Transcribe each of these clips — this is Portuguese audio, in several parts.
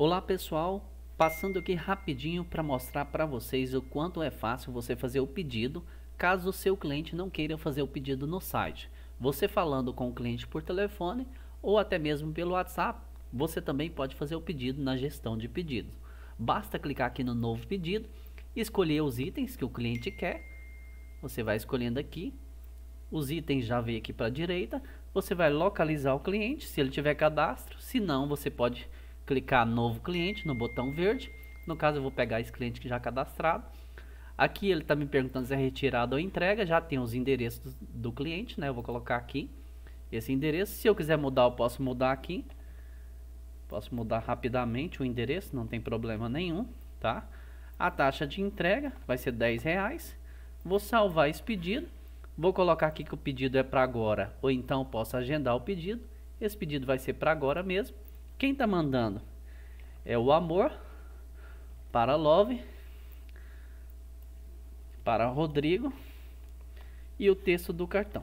Olá pessoal, passando aqui rapidinho para mostrar para vocês o quanto é fácil você fazer o pedido caso o seu cliente não queira fazer o pedido no site. Você falando com o cliente por telefone ou até mesmo pelo WhatsApp, você também pode fazer o pedido na gestão de pedidos. Basta clicar aqui no novo pedido, escolher os itens que o cliente quer, você vai escolhendo aqui, os itens já vem aqui para a direita, você vai localizar o cliente, se ele tiver cadastro, se não você pode clicar novo cliente no botão verde. No caso eu vou pegar esse cliente que já cadastrado. Aqui ele está me perguntando se é retirado ou entrega, já tem os endereços do cliente, né? Eu vou colocar aqui esse endereço. Se eu quiser mudar, eu posso mudar aqui. Posso mudar rapidamente o endereço, não tem problema nenhum, tá? A taxa de entrega vai ser 10 reais. Vou salvar esse pedido. Vou colocar aqui que o pedido é para agora, ou então posso agendar o pedido. Esse pedido vai ser para agora mesmo. Quem está mandando? É o amor para Love, para Rodrigo e o texto do cartão,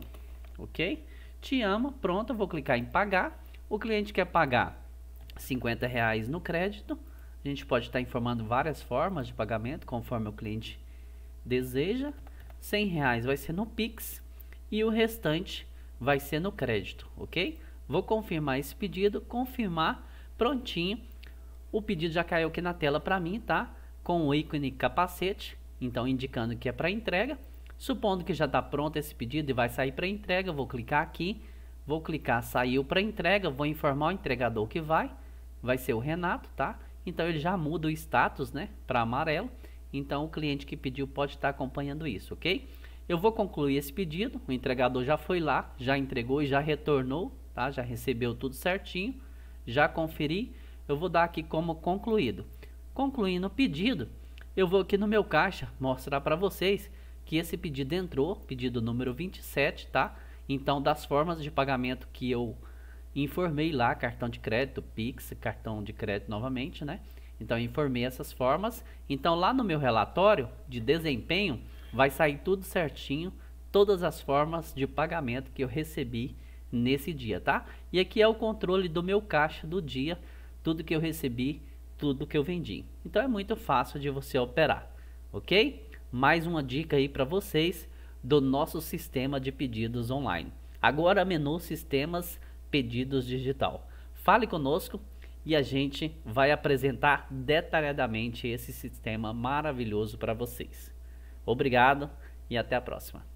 ok? Te amo, pronto, vou clicar em pagar. O cliente quer pagar 50 reais no crédito. A gente pode estar tá informando várias formas de pagamento, conforme o cliente deseja. 100 reais vai ser no Pix e o restante vai ser no crédito, ok? Vou confirmar esse pedido, confirmar, prontinho. O pedido já caiu aqui na tela para mim, tá? Com o ícone capacete, então indicando que é para entrega. Supondo que já está pronto esse pedido e vai sair para entrega, vou clicar aqui, vou clicar saiu para entrega, vou informar o entregador que vai, vai ser o Renato, tá? Então ele já muda o status, né, para amarelo. Então o cliente que pediu pode estar tá acompanhando isso, ok? Eu vou concluir esse pedido, o entregador já foi lá, já entregou e já retornou tá? Já recebeu tudo certinho, já conferi, eu vou dar aqui como concluído. Concluindo o pedido, eu vou aqui no meu caixa mostrar para vocês que esse pedido entrou, pedido número 27, tá? Então, das formas de pagamento que eu informei lá, cartão de crédito, Pix, cartão de crédito novamente, né? Então, informei essas formas. Então, lá no meu relatório de desempenho, vai sair tudo certinho, todas as formas de pagamento que eu recebi nesse dia, tá? E aqui é o controle do meu caixa do dia, tudo que eu recebi, tudo que eu vendi. Então é muito fácil de você operar, ok? Mais uma dica aí para vocês do nosso sistema de pedidos online. Agora menu sistemas pedidos digital. Fale conosco e a gente vai apresentar detalhadamente esse sistema maravilhoso para vocês. Obrigado e até a próxima.